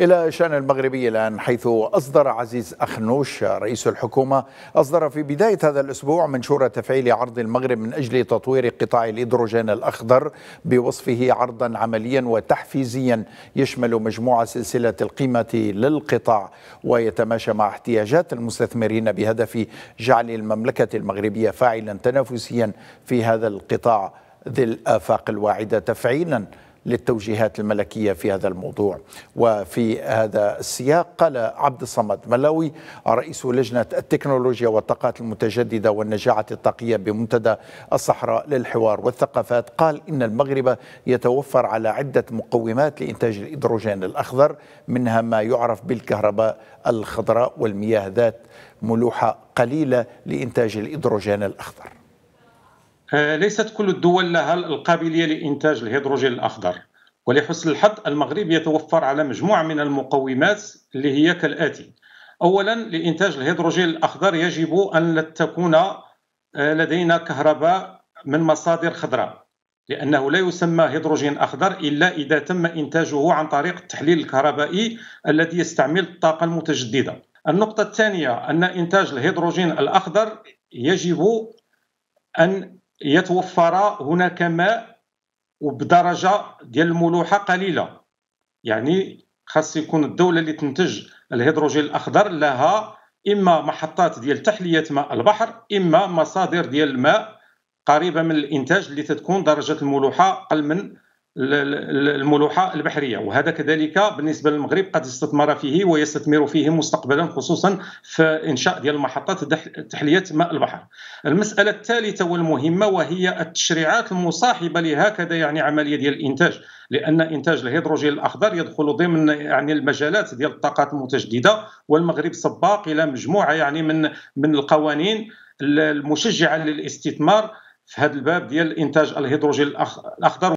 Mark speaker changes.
Speaker 1: إلى شأن المغربي الآن حيث أصدر عزيز أخنوش رئيس الحكومة أصدر في بداية هذا الأسبوع منشور تفعيل عرض المغرب من أجل تطوير قطاع الإيدروجين الأخضر بوصفه عرضا عمليا وتحفيزيا يشمل مجموعة سلسلة القيمة للقطاع ويتماشى مع احتياجات المستثمرين بهدف جعل المملكة المغربية فاعلا تنافسيا في هذا القطاع ذي الآفاق الواعدة تفعيلا للتوجيهات الملكية في هذا الموضوع وفي هذا السياق قال عبد الصمد ملاوي رئيس لجنة التكنولوجيا والطاقات المتجددة والنجاعة الطاقية بمنتدى الصحراء للحوار والثقافات قال إن المغرب يتوفر على عدة مقومات لإنتاج الهيدروجين الأخضر منها ما يعرف بالكهرباء الخضراء والمياه ذات ملوحة قليلة لإنتاج الهيدروجين الأخضر
Speaker 2: آه، ليست كل الدول لها القابلية لإنتاج الهيدروجين الأخضر ولحسن الحظ المغرب يتوفر على مجموعة من المقومات اللي هي كالآتي أولا لإنتاج الهيدروجين الأخضر يجب أن تكون آه، لدينا كهرباء من مصادر خضراء لأنه لا يسمى هيدروجين أخضر إلا إذا تم إنتاجه عن طريق التحليل الكهربائي الذي يستعمل الطاقة المتجددة النقطة الثانية أن إنتاج الهيدروجين الأخضر يجب أن يتوفر هناك ماء وبدرجه ديال الملوحه قليله يعني خاص يكون الدوله اللي تنتج الهيدروجين الاخضر لها اما محطات ديال تحليه ماء البحر اما مصادر ديال الماء قريبه من الانتاج اللي تتكون درجه الملوحه اقل من الملوحه البحريه وهذا كذلك بالنسبه للمغرب قد استثمر فيه ويستثمر فيه مستقبلا خصوصا في انشاء ديال محطات تحليه ماء البحر. المساله الثالثه والمهمه وهي التشريعات المصاحبه لهكذا يعني عمليه ديال الانتاج لان انتاج الهيدروجين الاخضر يدخل ضمن يعني المجالات ديال الطاقات المتجدده والمغرب سباق الى مجموعه يعني من من القوانين المشجعه للاستثمار في هذا الباب ديال انتاج الهيدروجين الاخضر